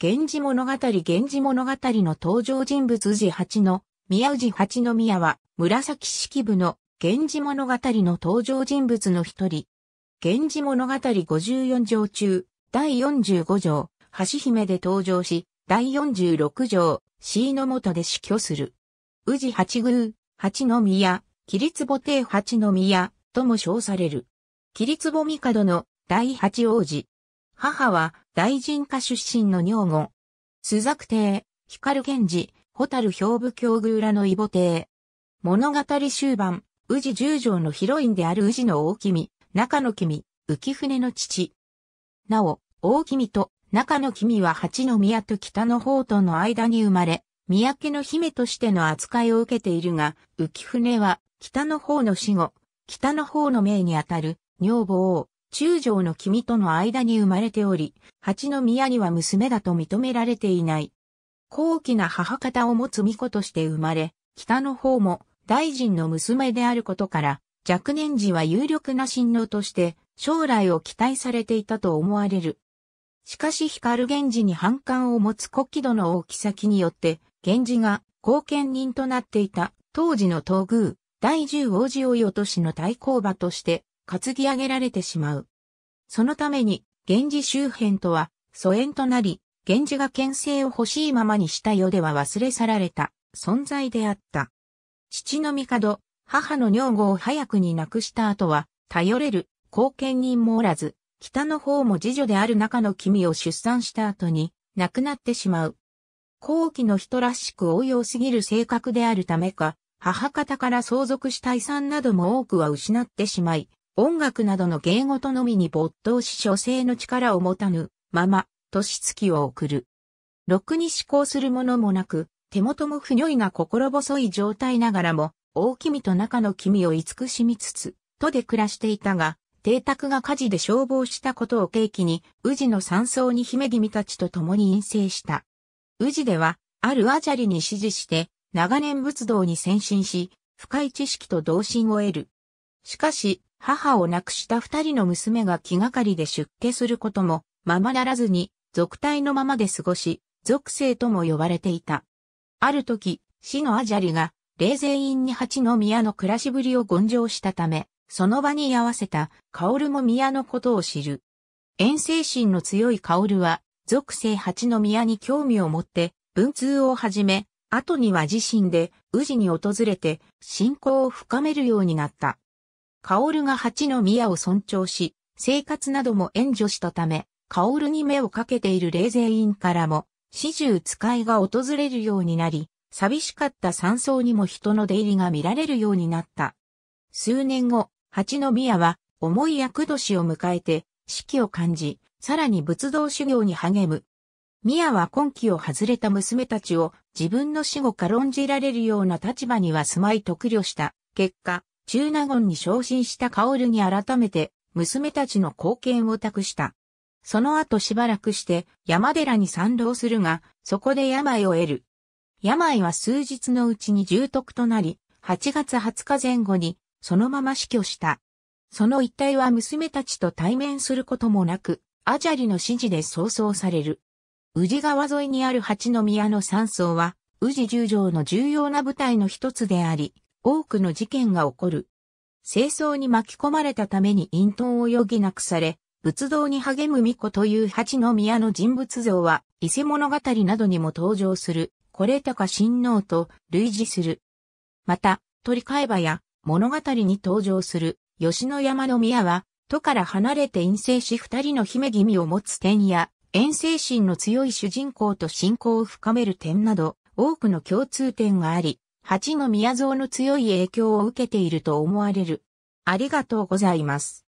源氏物語源氏物語の登場人物治八の宮氏八の宮は紫式部の源氏物語の登場人物の一人。源氏物語54条中第45条橋姫で登場し第46条椎の元で死去する。宇治八宮、八の宮、桐壺帝八の宮とも称される。桐壺帝の第八王子。母は大臣家出身の女言。朱雀帝、光源氏、蛍兵部境遇らの異母帝。物語終盤、宇治十条のヒロインである宇治の大君、中野君、浮舟の父。なお、大君と中野君は八の宮と北の方との間に生まれ、三宅の姫としての扱いを受けているが、浮舟は北の方の死後、北の方の命にあたる女房、中将の君との間に生まれており、八宮には娘だと認められていない。高貴な母方を持つ巫女として生まれ、北の方も大臣の娘であることから、若年時は有力な親王として将来を期待されていたと思われる。しかし光源氏に反感を持つ国旗度の大きさによって、源氏が後見人となっていた当時の東宮、第十王子をよとしの対抗馬として担ぎ上げられてしまう。そのために、源氏周辺とは疎遠となり、源氏が牽制を欲しいままにした世では忘れ去られた存在であった。父の帝、母の女房を早くに亡くした後は、頼れる後見人もおらず、北の方も次女である中の君を出産した後に亡くなってしまう。後期の人らしく応用すぎる性格であるためか、母方から相続した遺産なども多くは失ってしまい、音楽などの芸事のみに没頭し書生の力を持たぬまま、年月を送る。ろくに思考するものもなく、手元も不如意が心細い状態ながらも、大君と中の君を慈しみつつ、とで暮らしていたが、邸宅が火事で消防したことを契機に、宇治の山荘に姫君たちと共に陰性した。宇治では、あるアジャリに指示して、長年仏道に先進し、深い知識と同心を得る。しかし、母を亡くした二人の娘が気がかりで出家することもままならずに、俗体のままで過ごし、俗生とも呼ばれていた。ある時、死のアジャリが、霊前院に八の宮の暮らしぶりを言上したため、その場に居合わせた、ルも宮のことを知る。遠征心の強いルは、俗生八の宮に興味を持って、文通を始め、後には自身で、宇治に訪れて、信仰を深めるようになった。薫が八の宮を尊重し、生活なども援助したため、薫に目をかけている霊税院からも、始終使いが訪れるようになり、寂しかった山荘にも人の出入りが見られるようになった。数年後、八の宮は、重い厄年を迎えて、死期を感じ、さらに仏道修行に励む。宮は今期を外れた娘たちを自分の死後から論じられるような立場には住まい得慮した。結果、中納言に昇進した薫に改めて、娘たちの貢献を託した。その後しばらくして山寺に参道するが、そこで病を得る。病は数日のうちに重篤となり、8月20日前後にそのまま死去した。その一帯は娘たちと対面することもなく、アジャリの指示で葬送される。宇治川沿いにある八の宮の山荘は、宇治十条の重要な舞台の一つであり、多くの事件が起こる。清掃に巻き込まれたために隠遁を余儀なくされ、仏道に励む巫女という八の宮の人物像は、伊勢物語などにも登場する、これ高親王と類似する。また、鳥海馬や物語に登場する吉野山の宮は、都から離れて陰性し二人の姫君を持つ点や、遠征心の強い主人公と信仰を深める点など、多くの共通点があり、八の宮蔵の強い影響を受けていると思われる。ありがとうございます。